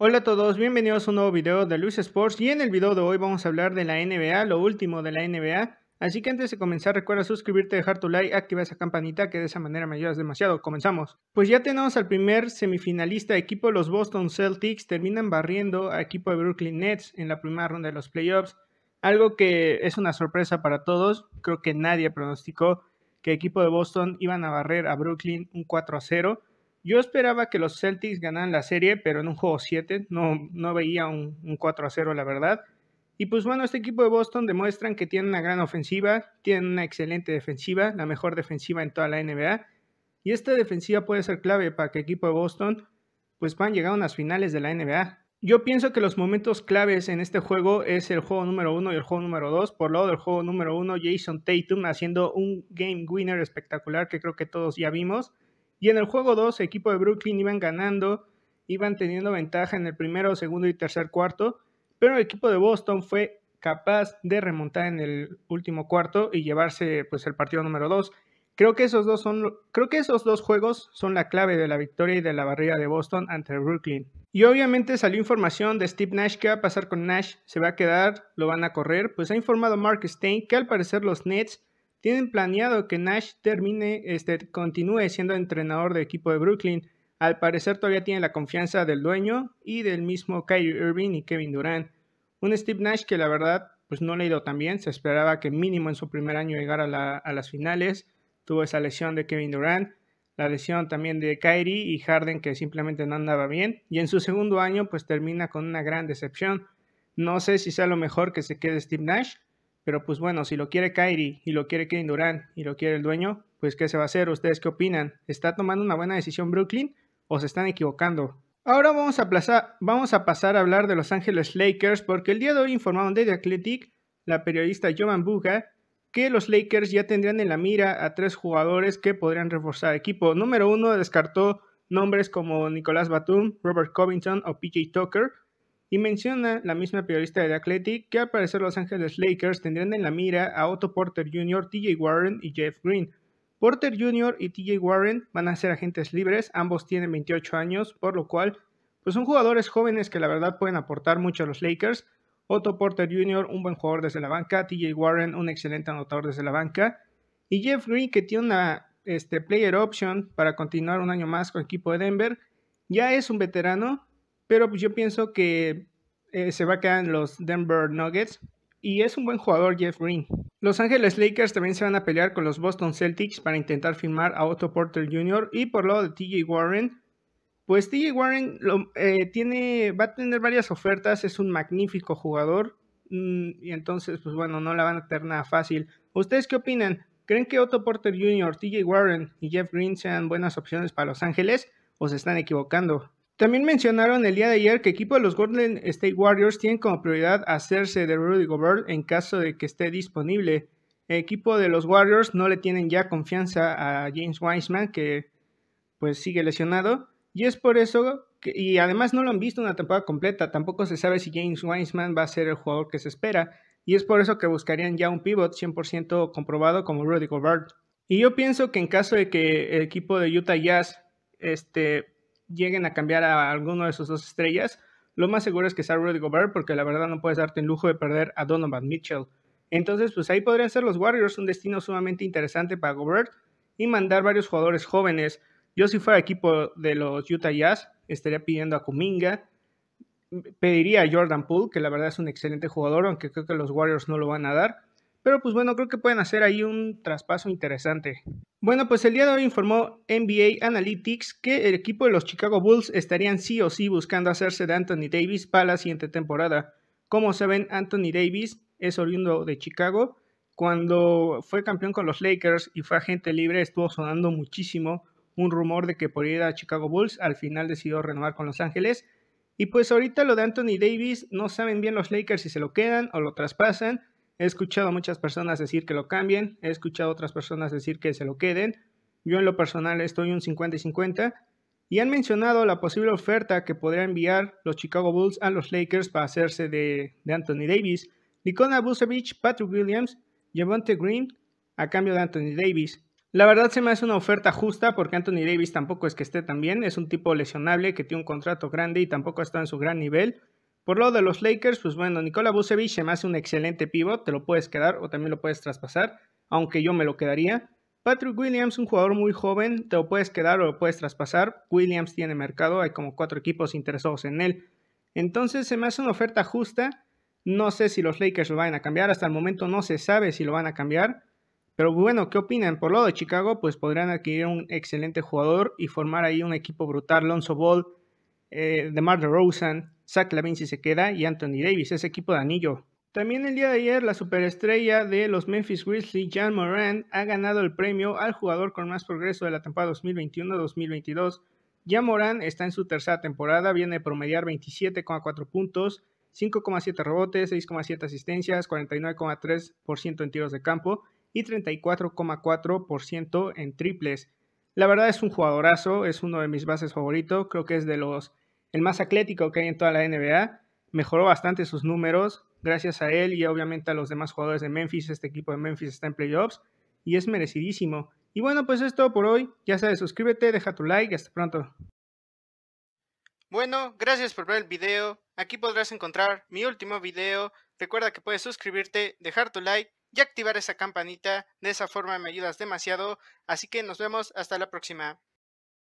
Hola a todos, bienvenidos a un nuevo video de Luis Sports y en el video de hoy vamos a hablar de la NBA, lo último de la NBA. Así que antes de comenzar recuerda suscribirte, dejar tu like, activar esa campanita que de esa manera me ayudas demasiado. Comenzamos. Pues ya tenemos al primer semifinalista equipo, los Boston Celtics terminan barriendo a equipo de Brooklyn Nets en la primera ronda de los playoffs. Algo que es una sorpresa para todos, creo que nadie pronosticó que equipo de Boston iban a barrer a Brooklyn un 4 a 0. Yo esperaba que los Celtics ganaran la serie, pero en un juego 7 no, no veía un, 4 a 0, la verdad. Y pues bueno, este equipo de Boston demuestran que tiene una gran ofensiva, tiene una excelente defensiva, la mejor defensiva en toda la NBA. Y esta defensiva puede ser clave para que el equipo de Boston pues van a llegar a unas finales de la NBA. Yo pienso que los momentos claves en este juego es el juego número 1 y el juego número 2. Por lado del juego número 1, Jason Tatum haciendo un game winner espectacular que creo que todos ya vimos. Y en el juego 2, el equipo de Brooklyn iban ganando, iban teniendo ventaja en el primero, segundo y tercer cuarto, pero el equipo de Boston fue capaz de remontar en el último cuarto y llevarse pues el partido número 2. Creo que esos dos son creo que esos dos juegos son la clave de la victoria y de la barrera de Boston ante Brooklyn. Y obviamente salió información de Steve Nash ¿Qué va a pasar con Nash, se va a quedar, lo van a correr, pues ha informado Mark Stein que al parecer los Nets tienen planeado que Nash termine, este, continúe siendo entrenador del equipo de Brooklyn. Al parecer todavía tiene la confianza del dueño y del mismo Kyrie Irving y Kevin Durant. Un Steve Nash que la verdad pues no le ha ido tan bien. Se esperaba que mínimo en su primer año llegara a, a las finales. Tuvo esa lesión de Kevin Durant, la lesión también de Kyrie y Harden que simplemente no andaba bien. Y en su segundo año pues termina con una gran decepción. No sé si sea lo mejor que se quede Steve Nash pero pues bueno, si lo quiere Kyrie y lo quiere Kevin Durant y lo quiere el dueño, pues ¿qué se va a hacer? ¿Ustedes qué opinan? ¿Está tomando una buena decisión Brooklyn o se están equivocando? Ahora vamos a, vamos a pasar a hablar de Los Ángeles Lakers porque el día de hoy informaron de The Athletic, la periodista Jovan Buga, que los Lakers ya tendrían en la mira a tres jugadores que podrían reforzar el equipo. Número uno descartó nombres como Nicolás Batum, Robert Covington o PJ Tucker, y menciona la misma periodista de Athletic que al parecer Los Ángeles Lakers tendrían en la mira a Otto Porter Jr., TJ Warren y Jeff Green. Porter Jr. y TJ Warren van a ser agentes libres, ambos tienen 28 años, por lo cual pues son jugadores jóvenes que la verdad pueden aportar mucho a los Lakers. Otto Porter Jr., un buen jugador desde la banca, TJ Warren, un excelente anotador desde la banca, y Jeff Green, que tiene una este, player option para continuar un año más con el equipo de Denver, ya es un veterano, pero pues, yo pienso que eh, se va a quedar en los Denver Nuggets. Y es un buen jugador Jeff Green. Los Angeles Lakers también se van a pelear con los Boston Celtics para intentar firmar a Otto Porter Jr. Y por lado de TJ Warren, pues TJ Warren eh, tiene, va a tener varias ofertas, es un magnífico jugador mm, y entonces, pues bueno, no la van a tener nada fácil. ¿Ustedes qué opinan? ¿Creen que Otto Porter Jr., TJ Warren y Jeff Green sean buenas opciones para Los Ángeles o se están equivocando? También mencionaron el día de ayer que equipo de los Golden State Warriors tiene como prioridad hacerse de Rudy Gobert en caso de que esté disponible. El equipo de los Warriors no le tienen ya confianza a James Wiseman que pues sigue lesionado y es por eso y además no lo han visto una temporada completa, tampoco se sabe si James Wiseman va a ser el jugador que se espera y es por eso que buscarían ya un pivot 100% comprobado como Rudy Gobert. Y yo pienso que en caso de que el equipo de Utah Jazz este lleguen a cambiar a alguno de sus dos estrellas, lo más seguro es que sea Rudy Gobert, porque la verdad no puedes darte el lujo de perder a Donovan Mitchell. Entonces, pues ahí podrían ser los Warriors un destino sumamente interesante para Gobert y mandar varios jugadores jóvenes. Yo si fuera equipo de los Utah Jazz, estaría pidiendo a Kuminga, pediría a Jordan Poole, que la verdad es un excelente jugador, aunque creo que los Warriors no lo van a dar. Pero pues bueno, creo que pueden hacer ahí un traspaso interesante. Bueno, pues el día de hoy informó NBA Analytics que el equipo de los Chicago Bulls estarían sí o sí buscando hacerse de Anthony Davis para la siguiente temporada. Como saben, Anthony Davis es oriundo de Chicago. Cuando fue campeón con los Lakers y fue agente libre, estuvo sonando muchísimo un rumor de que por ir a Chicago Bulls. Al final decidió renovar con Los Ángeles. Y pues ahorita lo de Anthony Davis no saben bien los Lakers si se lo quedan o lo traspasan. He escuchado a muchas personas decir que lo cambien, he escuchado a otras personas decir que se lo queden. Yo en lo personal estoy un 50 y 50 y han mencionado la posible oferta que podría enviar los Chicago Bulls a los Lakers para hacerse de, Anthony Davis, Nikola Vucevic, Patrick Williams, Javante Green a cambio de Anthony Davis. La verdad se me hace una oferta justa porque Anthony Davis tampoco es que esté tan bien, es un tipo lesionable que tiene un contrato grande y tampoco está en su gran nivel. Por lo de los Lakers, pues bueno, Nikola Vucevic se me hace un excelente pivot, te lo puedes quedar o también lo puedes traspasar, aunque yo me lo quedaría. Patrick Williams, un jugador muy joven, te lo puedes quedar o lo puedes traspasar. Williams tiene mercado, hay como cuatro equipos interesados en él. Entonces se me hace una oferta justa. No sé si los Lakers lo van a cambiar, hasta el momento no se sabe si lo van a cambiar. Pero bueno, ¿qué opinan? Por lo de Chicago, pues podrían adquirir un excelente jugador y formar ahí un equipo brutal. Lonzo Ball, eh, de DeMar DeRozan, Zach Lavin si se queda y Anthony Davis, ese equipo de anillo. También el día de ayer la superestrella de los Memphis Grizzlies, Jan Moran, ha ganado el premio al jugador con más progreso de la temporada 2021-2022. Jan Moran está en su tercera temporada, viene de promediar 27,4 puntos, 5,7 rebotes, 6,7 asistencias, 49,3% en tiros de campo y 34,4% en triples. La verdad es un jugadorazo, es uno de mis bases favoritos, creo que es de los el más atlético que hay en toda la NBA. Mejoró bastante sus números gracias a él y obviamente a los demás jugadores de Memphis. Este equipo de Memphis está en playoffs y es merecidísimo. Y bueno, pues es todo por hoy. Ya sabes, suscríbete, deja tu like y hasta pronto. Bueno, gracias por ver el video. Aquí podrás encontrar mi último video. Recuerda que puedes suscribirte, dejar tu like y activar esa campanita. De esa forma me ayudas demasiado. Así que nos vemos hasta la próxima.